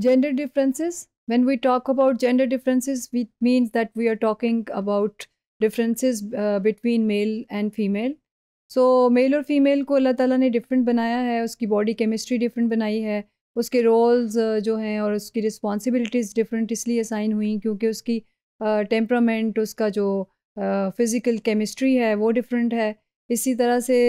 gender differences when we talk about gender differences it means that we are talking about differences uh, between male and female so so, male और female को अल्लाह ताला ने different बनाया है उसकी body chemistry different बनाई है उसके रोल्स uh, जो हैं और उसकी रिस्पॉन्सिबिलिटीज़ डिफरेंट इसलिए असाइन हुई क्योंकि उसकी टेम्परामेंट uh, उसका जो फिज़िकल uh, केमिस्ट्री है वो डिफरेंट है इसी तरह से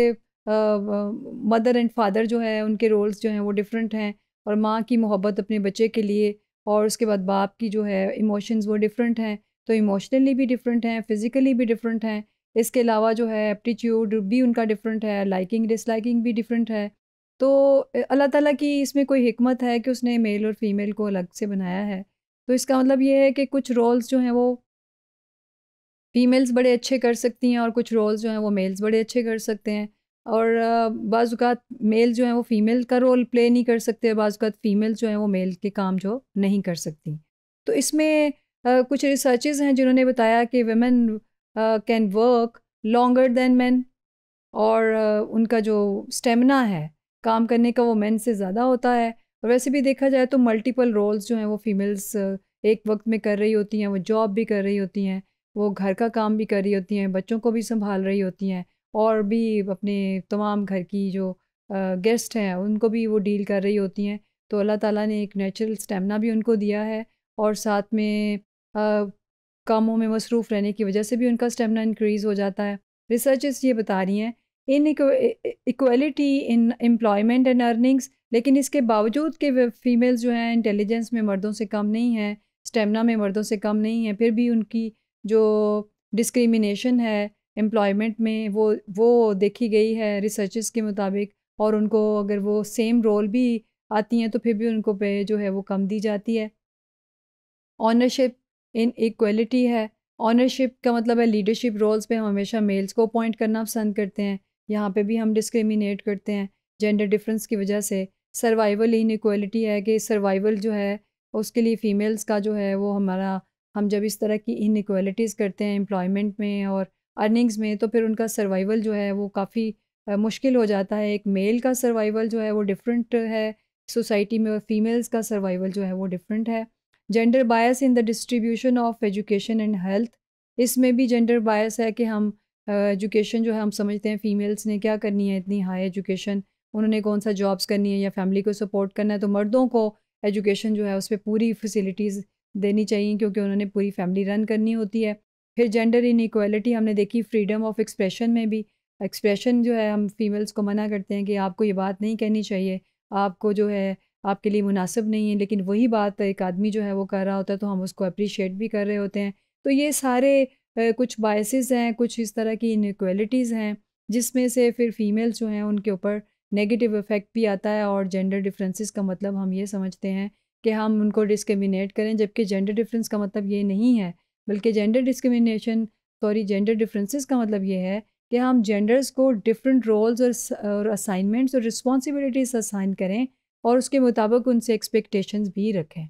मदर एंड फादर जो है उनके रोल्स जो हैं वो डिफरेंट हैं और माँ की मोहब्बत अपने बच्चे के लिए और उसके बाद बाप की जो है इमोशंस वो डिफरेंट हैं तो इमोशनली भी डिफरेंट हैं फिज़िकली भी डिफरेंट हैं इसके अलावा जो है एप्टीट्यूड भी उनका डिफरेंट है लाइकिंग डिसलाइकिंग भी डिफरेंट है तो अल्लाह ताला की इसमें कोई हमत है कि उसने मेल और फीमेल को अलग से बनाया है तो इसका मतलब ये है कि कुछ रोल्स जो हैं वो फीमेल्स बड़े अच्छे कर सकती हैं और कुछ रोल्स जो हैं वो मेल्स बड़े अच्छे कर सकते हैं और बाज़ात मेल जो हैं वो फ़ीमेल का रोल प्ले नहीं कर सकते बाज़ात फ़ीमेल जो हैं वो मेल के काम जो नहीं कर सकती तो इसमें कुछ रिसर्चेज हैं जिन्होंने बताया कि women can work longer than man और उनका जो स्टेमिना है काम करने का वो मैन से ज़्यादा होता है और वैसे भी देखा जाए तो मल्टीपल रोल्स जो हैं वो फीमेल्स एक वक्त में कर रही होती हैं वो जॉब भी कर रही होती हैं वो घर का काम भी कर रही होती हैं बच्चों को भी संभाल रही होती हैं और भी अपने तमाम घर की जो गेस्ट हैं उनको भी वो डील कर रही होती हैं तो अल्लाह ताला ने एक नेचुरल स्टेमिना भी उनको दिया है और साथ में आ, कामों में मसरूफ़ रहने की वजह से भी उनका स्टेमिना इंक्रीज़ हो जाता है रिसर्चेस ये बता रही हैं inequality in employment and earnings लेकिन इसके बावजूद के फ़ीमेल्स जो हैं इंटेलिजेंस में मर्दों से कम नहीं हैं स्टेमिना में मर्दों से कम नहीं है फिर भी उनकी जो डिस्क्रिमिनेशन है एम्प्लॉयमेंट में वो वो देखी गई है रिसर्च के मुताबिक और उनको अगर वो सेम रोल भी आती हैं तो फिर भी उनको पे जो है वो कम दी जाती है ऑनरशिप इन इक्वलिटी है ऑनरशिप का मतलब है लीडरशिप रोल्स पे हम हमेशा मेल्स को अपॉइंट करना पसंद करते हैं यहाँ पे भी हम डिस्क्रिमिनेट करते हैं जेंडर डिफरेंस की वजह से सर्वाइवल इन इक्वलिटी है कि सर्वाइवल जो है उसके लिए फ़ीमेल्स का जो है वो हमारा हम जब इस तरह की इन करते हैं एम्प्लॉयमेंट में और अर्निंग्स में तो फिर उनका सर्वाइवल जो है वो काफ़ी मुश्किल हो जाता है एक मेल का सर्वाइवल जो है वो डिफरेंट है सोसाइटी में और फीमेल्स का सर्वाइवल जो है वो डिफरेंट है gender bias in the distribution of education and health इसमें भी जेंडर बायस है कि हम एजुकेशन जो है हम समझते हैं फ़ीमेल्स ने क्या करनी है इतनी हाई एजुकेशन उन्होंने कौन सा जॉब्स करनी है या फैमिली को सपोर्ट करना है तो मर्दों को एजुकेशन जो है उस पर पूरी फैसिलिटीज़ देनी चाहिए क्योंकि उन्होंने पूरी फैमिली रन करनी होती है फिर जेंडर इनक्वालिटी हमने देखी फ्रीडम ऑफ एक्सप्रेशन में भी एक्सप्रेशन जो है हम फीमेल्स को मना करते हैं कि आपको ये बात नहीं कहनी चाहिए आपको जो है आपके लिए मुनासिब नहीं है लेकिन वही बात एक आदमी जो है वो कर रहा होता है तो हम उसको अप्रिशिएट भी कर रहे होते हैं तो ये सारे कुछ बायसेस हैं कुछ इस तरह की इनक्वलिटीज़ हैं जिसमें से फिर फीमेल्स जो हैं उनके ऊपर नेगेटिव इफ़ेक्ट भी आता है और जेंडर डिफरेंसेस का मतलब हम ये समझते हैं कि हम उनको डिस्क्रिमिनेट करें जबकि जेंडर डिफरेंस का मतलब ये नहीं है बल्कि gender discrimination sorry gender differences का मतलब ये है कि हम जेंडर्स को डिफरेंट रोल्स और असाइनमेंट्स और रिस्पॉन्सिबिलिटीज़ असाइन करें और उसके मुताबिक उनसे एक्सपेक्टेशंस भी रखें